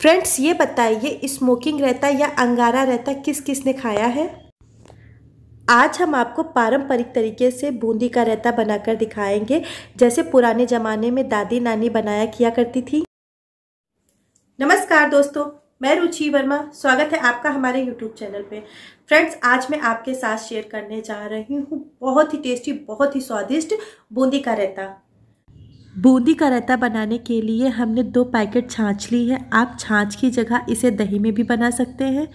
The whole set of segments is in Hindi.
फ्रेंड्स ये बताइए स्मोकिंग रहता या अंगारा रहता किस किस ने खाया है आज हम आपको पारंपरिक तरीके से बूंदी का रहता बनाकर दिखाएंगे जैसे पुराने ज़माने में दादी नानी बनाया किया करती थी नमस्कार दोस्तों मैं रुचि वर्मा स्वागत है आपका हमारे यूट्यूब चैनल पे फ्रेंड्स आज मैं आपके साथ शेयर करने जा रही हूँ बहुत ही टेस्टी बहुत ही स्वादिष्ट बूंदी का रहता बूंदी का रायता बनाने के लिए हमने दो पैकेट छाछ ली है आप छाछ की जगह इसे दही में भी बना सकते हैं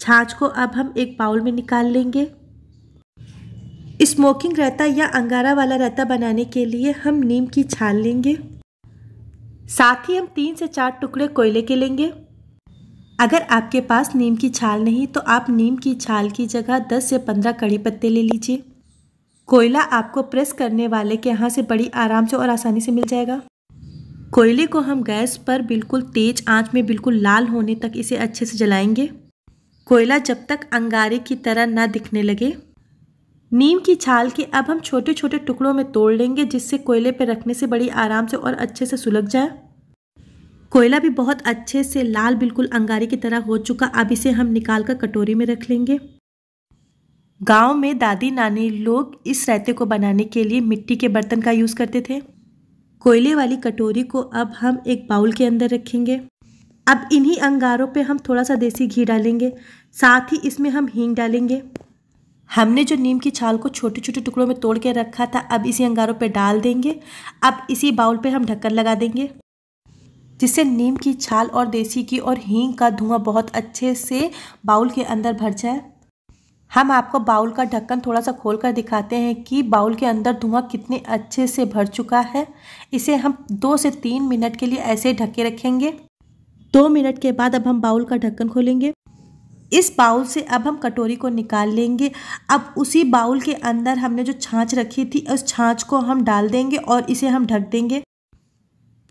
छाछ को अब हम एक बाउल में निकाल लेंगे स्मोकिंग रायता या अंगारा वाला रायता बनाने के लिए हम नीम की छाल लेंगे साथ ही हम तीन से चार टुकड़े कोयले के लेंगे अगर आपके पास नीम की छाल नहीं तो आप नीम की छाल की जगह 10 से 15 कड़ी पत्ते ले लीजिए कोयला आपको प्रेस करने वाले के यहाँ से बड़ी आराम से और आसानी से मिल जाएगा कोयले को हम गैस पर बिल्कुल तेज आंच में बिल्कुल लाल होने तक इसे अच्छे से जलाएंगे कोयला जब तक अंगारे की तरह ना दिखने लगे नीम की छाल के अब हम छोटे छोटे टुकड़ों में तोड़ लेंगे जिससे कोयले पर रखने से बड़ी आराम से और अच्छे से सुलग जाए कोयला भी बहुत अच्छे से लाल बिल्कुल अंगारे की तरह हो चुका अब इसे हम निकाल कर कटोरी में रख लेंगे गांव में दादी नानी लोग इस रायते को बनाने के लिए मिट्टी के बर्तन का यूज़ करते थे कोयले वाली कटोरी को अब हम एक बाउल के अंदर रखेंगे अब इन्हीं अंगारों पे हम थोड़ा सा देसी घी डालेंगे साथ ही इसमें हम हींग डालेंगे हमने जो नीम की छाल को छोटे छोटे टुकड़ों में तोड़ के रखा था अब इसी अंगारों पे डाल देंगे अब इसी बाउल पे हम ढक्कन लगा देंगे जिससे नीम की छाल और देसी घी और हींग का धुआं बहुत अच्छे से बाउल के अंदर भर जाए हम आपको बाउल का ढक्कन थोड़ा सा खोल कर दिखाते हैं कि बाउल के अंदर धुआं कितने अच्छे से भर चुका है इसे हम दो से तीन मिनट के लिए ऐसे ढके रखेंगे दो मिनट के बाद अब हम बाउल का ढक्कन खोलेंगे इस बाउल से अब हम कटोरी को निकाल लेंगे अब उसी बाउल के अंदर हमने जो छाछ रखी थी उस छाछ को हम डाल देंगे और इसे हम ढक देंगे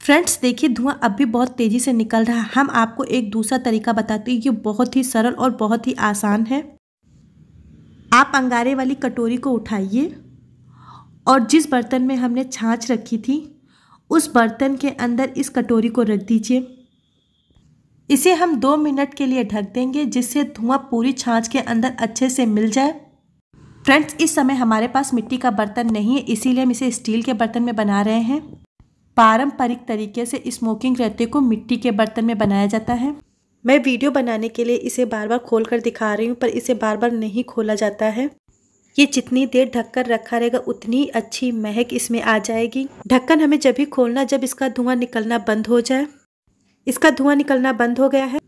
फ्रेंड्स देखिए धुआं अब भी बहुत तेज़ी से निकल रहा है हम आपको एक दूसरा तरीका बताते हैं ये बहुत ही सरल और बहुत ही आसान है आप अंगारे वाली कटोरी को उठाइए और जिस बर्तन में हमने छाछ रखी थी उस बर्तन के अंदर इस कटोरी को रख दीजिए इसे हम दो मिनट के लिए ढक देंगे जिससे धुआं पूरी छाछ के अंदर अच्छे से मिल जाए फ्रेंड्स इस समय हमारे पास मिट्टी का बर्तन नहीं है इसीलिए हम इसे स्टील के बर्तन में बना रहे हैं पारंपरिक तरीके से स्मोकिंग रहते को मिट्टी के बर्तन में बनाया जाता है मैं वीडियो बनाने के लिए इसे बार बार खोल कर दिखा रही हूँ पर इसे बार बार नहीं खोला जाता है ये जितनी देर ढककर रखा रहेगा उतनी अच्छी महक इसमें आ जाएगी ढक्कन हमें जब भी खोलना जब इसका धुआं निकलना बंद हो जाए इसका धुआं निकलना बंद हो गया है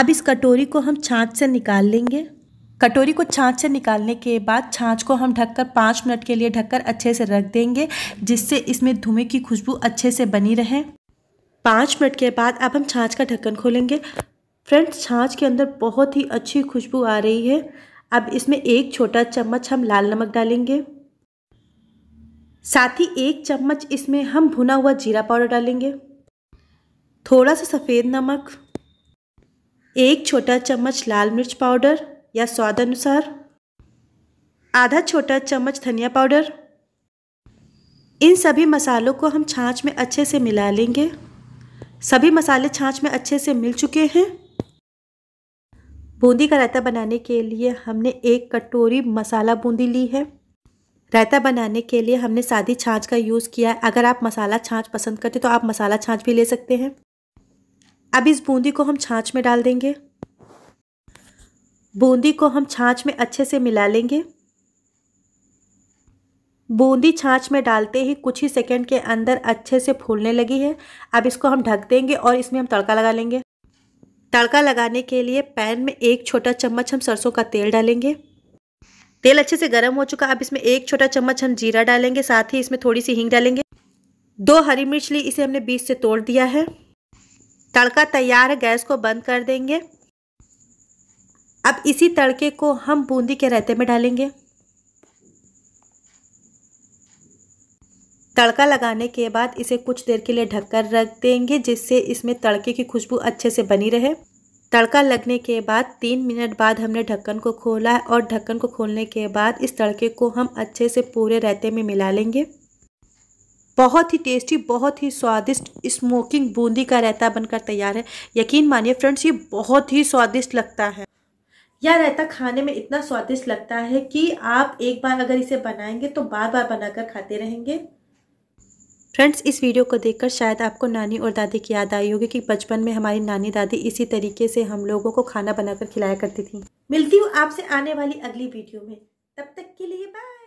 अब इस कटोरी को हम छाछ से निकाल लेंगे कटोरी को छाँच से निकालने के बाद छाछ को हम ढककर पाँच मिनट के लिए ढककर अच्छे से रख देंगे जिससे इसमें धुएँ की खुशबू अच्छे से बनी रहे पाँच मिनट के बाद अब हम छाछ का ढक्कन खोलेंगे फ्रेंड्स छाछ के अंदर बहुत ही अच्छी खुशबू आ रही है अब इसमें एक छोटा चम्मच हम लाल नमक डालेंगे साथ ही एक चम्मच इसमें हम भुना हुआ जीरा पाउडर डालेंगे थोड़ा सा सफ़ेद नमक एक छोटा चम्मच लाल मिर्च पाउडर या स्वाद अनुसार आधा छोटा चम्मच धनिया पाउडर इन सभी मसालों को हम छाछ में अच्छे से मिला लेंगे सभी मसाले छाछ में अच्छे से मिल चुके हैं बूंदी का रायता बनाने के लिए हमने एक कटोरी मसाला बूंदी ली है रायता बनाने के लिए हमने सादी छाछ का यूज़ किया है अगर आप मसाला छाछ पसंद करते तो आप मसाला छाछ भी ले सकते हैं अब इस बूंदी को हम छाछ में डाल देंगे बूंदी को हम छाछ में अच्छे से मिला लेंगे बूंदी छाछ में डालते ही कुछ ही सेकंड के अंदर अच्छे से फूलने लगी है अब इसको हम ढक देंगे और इसमें हम तड़का लगा लेंगे तड़का लगाने के लिए पैन में एक छोटा चम्मच हम सरसों का तेल डालेंगे तेल अच्छे से गर्म हो चुका अब इसमें एक छोटा चम्मच हम जीरा डालेंगे साथ ही इसमें थोड़ी सी हींग डालेंगे दो हरी मिर्च ली इसे हमने बीच से तोड़ दिया है तड़का तैयार है गैस को बंद कर देंगे अब इसी तड़के को हम बूंदी के रहते में डालेंगे तड़का लगाने के बाद इसे कुछ देर के लिए ढककर रख देंगे जिससे इसमें तड़के की खुशबू अच्छे से बनी रहे तड़का लगने के बाद तीन मिनट बाद हमने ढक्कन को खोला है और ढक्कन को खोलने के बाद इस तड़के को हम अच्छे से पूरे रहते में मिला लेंगे बहुत ही टेस्टी बहुत ही स्वादिष्ट स्मोकिंग बूंदी का रहता बनकर तैयार है यकीन मानिए फ्रेंड्स ये बहुत ही स्वादिष्ट लगता है यह रहता खाने में इतना स्वादिष्ट लगता है कि आप एक बार अगर इसे बनाएंगे तो बार बार बनाकर खाते रहेंगे फ्रेंड्स इस वीडियो को देखकर शायद आपको नानी और दादी की याद आई होगी कि बचपन में हमारी नानी दादी इसी तरीके से हम लोगों को खाना बनाकर खिलाया करती थी मिलती हूँ आपसे आने वाली अगली वीडियो में तब तक के लिए बाय